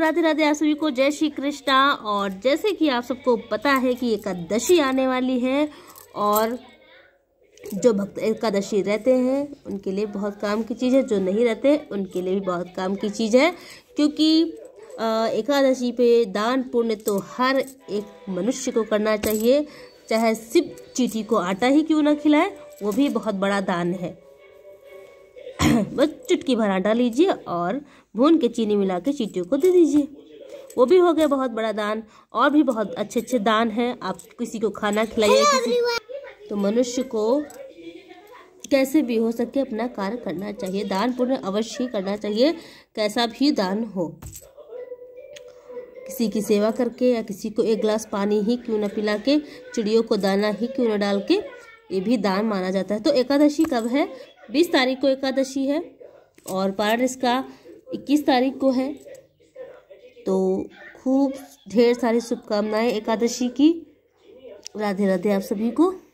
राधे राधे आप सभी को जय श्री कृष्णा और जैसे कि आप सबको पता है कि एकादशी आने वाली है और जो भक्त एकादशी रहते हैं उनके लिए बहुत काम की चीज़ है जो नहीं रहते उनके लिए भी बहुत काम की चीज़ है क्योंकि एकादशी पे दान पुण्य तो हर एक मनुष्य को करना चाहिए चाहे सिर्फ चीटी को आटा ही क्यों ना खिलाए वो भी बहुत बड़ा दान है बस चुटकी भर आटा लीजिए और भून के चीनी मिला के चीटियों को दे दीजिए वो भी हो गया बहुत बड़ा दान और भी बहुत अच्छे अच्छे दान हैं आप किसी को खाना खिलाइए तो मनुष्य को कैसे भी हो सके अपना कार्य करना चाहिए दान पुण्य अवश्य ही करना चाहिए कैसा भी दान हो किसी की सेवा करके या किसी को एक गिलास पानी ही क्यों ना पिला के चिड़ियों को दाना ही क्यों ना डाल के ये भी दान माना जाता है तो एकादशी कब है बीस तारीख को एकादशी है और पारण इसका इक्कीस तारीख को है तो खूब ढेर सारी शुभकामनाएं एकादशी की राधे राधे आप सभी को